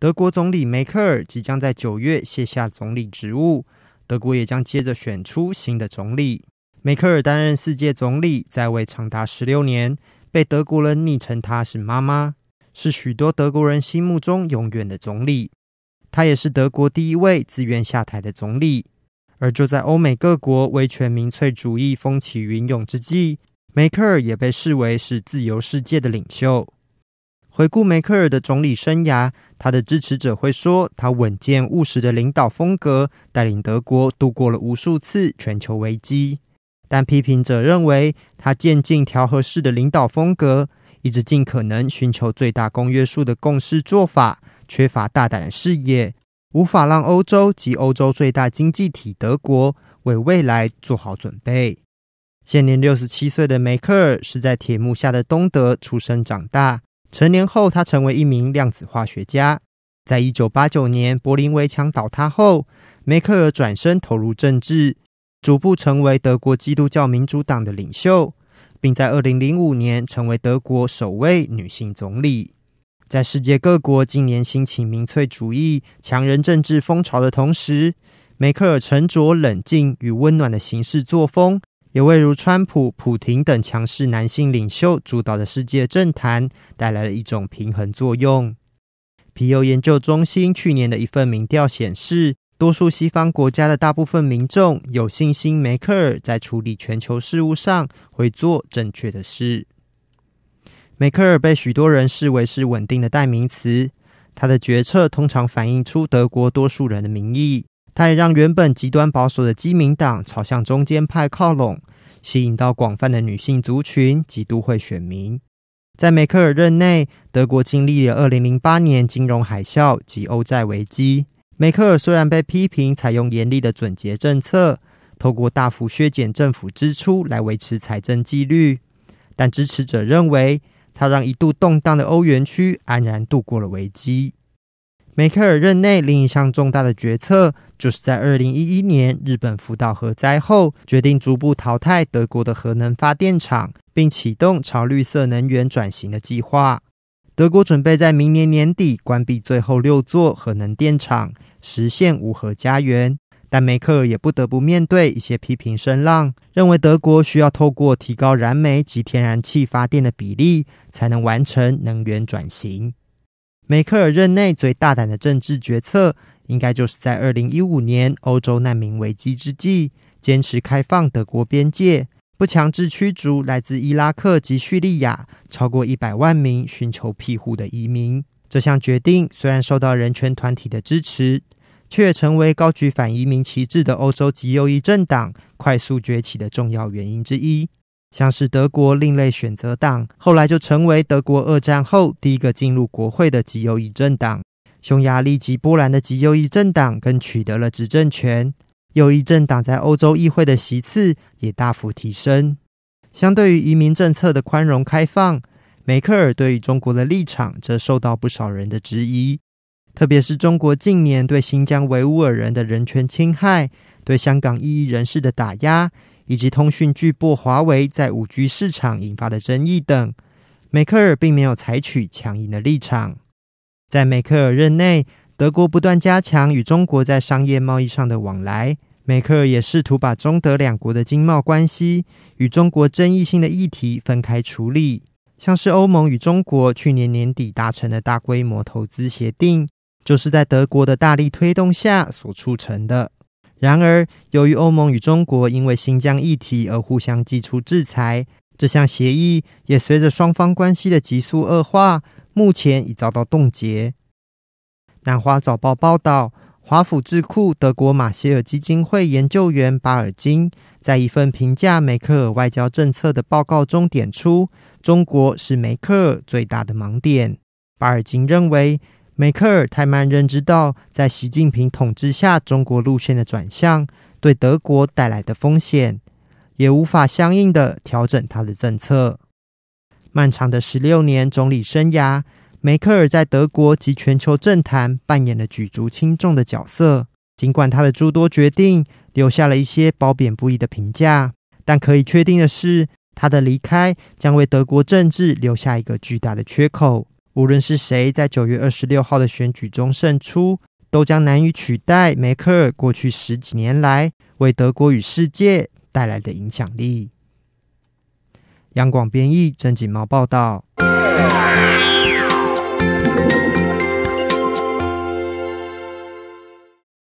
德国总理梅克尔即将在九月卸下总理职务，德国也将接着选出新的总理。梅克尔担任世界总理在位长达十六年，被德国人昵称她是“妈妈”，是许多德国人心目中永远的总理。她也是德国第一位自愿下台的总理。而就在欧美各国威权民粹主义风起云涌之际，梅克尔也被视为是自由世界的领袖。回顾梅克尔的总理生涯，他的支持者会说，他稳健务实的领导风格带领德国度过了无数次全球危机。但批评者认为，他渐进调和式的领导风格，一直尽可能寻求最大公约数的共识做法，缺乏大胆的视野，无法让欧洲及欧洲最大经济体德国为未来做好准备。现年六十七岁的梅克尔是在铁幕下的东德出生长大。成年后，他成为一名量子化学家。在一九八九年柏林围墙倒塌后，梅克尔转身投入政治，逐步成为德国基督教民主党的领袖，并在二零零五年成为德国首位女性总理。在世界各国近年兴起民粹主义、强人政治风潮的同时，梅克尔沉着冷静与温暖的行事作风。也为如川普、普廷等强势男性领袖主导的世界政坛带来了一种平衡作用。皮尤研究中心去年的一份民调显示，多数西方国家的大部分民众有信心梅克尔在处理全球事务上会做正确的事。梅克尔被许多人视为是稳定的代名词，他的决策通常反映出德国多数人的民意。他也让原本极端保守的基民党朝向中间派靠拢，吸引到广泛的女性族群及都会选民。在梅克尔任内，德国经历了二零零八年金融海啸及欧债危机。梅克尔虽然被批评采用严厉的准结政策，透过大幅削减政府支出来维持财政纪律，但支持者认为他让一度动荡的欧元区安然度过了危机。梅克尔任内另一项重大的决策，就是在二零一一年日本福岛核灾后，决定逐步淘汰德国的核能发电厂，并启动朝绿色能源转型的计划。德国准备在明年年底关闭最后六座核能电厂，实现无核家园。但梅克尔也不得不面对一些批评声浪，认为德国需要透过提高燃煤及天然气发电的比例，才能完成能源转型。梅克尔任内最大胆的政治决策，应该就是在二零一五年欧洲难民危机之际，坚持开放德国边界，不强制驱逐来自伊拉克及叙利亚超过一百万名寻求庇护的移民。这项决定虽然受到人权团体的支持，却成为高举反移民旗帜的欧洲极右翼政党快速崛起的重要原因之一。像是德国另类选择党，后来就成为德国二战后第一个进入国会的极右翼政党。匈牙利及波兰的极右翼政党更取得了执政权，右翼政党在欧洲议会的席次也大幅提升。相对于移民政策的宽容开放，梅克尔对于中国的立场则受到不少人的质疑，特别是中国近年对新疆维吾尔人的人权侵害，对香港异议人士的打压。以及通讯巨擘华为在五 G 市场引发的争议等，梅克尔并没有采取强硬的立场。在梅克尔任内，德国不断加强与中国在商业贸易上的往来。梅克尔也试图把中德两国的经贸关系与中国争议性的议题分开处理，像是欧盟与中国去年年底达成的大规模投资协定，就是在德国的大力推动下所促成的。然而，由于欧盟与中国因为新疆议题而互相寄出制裁，这项协议也随着双方关系的急速恶化，目前已遭到冻结。南华早报报道，华府智库德国马歇尔基金会研究员巴尔金在一份评价梅克尔外交政策的报告中点出，中国是梅克尔最大的盲点。巴尔金认为。梅克尔泰曼认知到，在习近平统治下中国路线的转向对德国带来的风险，也无法相应的调整他的政策。漫长的十六年总理生涯，梅克尔在德国及全球政坛扮演了举足轻重的角色。尽管他的诸多决定留下了一些褒贬不一的评价，但可以确定的是，他的离开将为德国政治留下一个巨大的缺口。无论是谁在九月二十六号的选举中胜出，都将难以取代梅克尔过去十几年来为德国与世界带来的影响力。央广编译郑锦毛报道。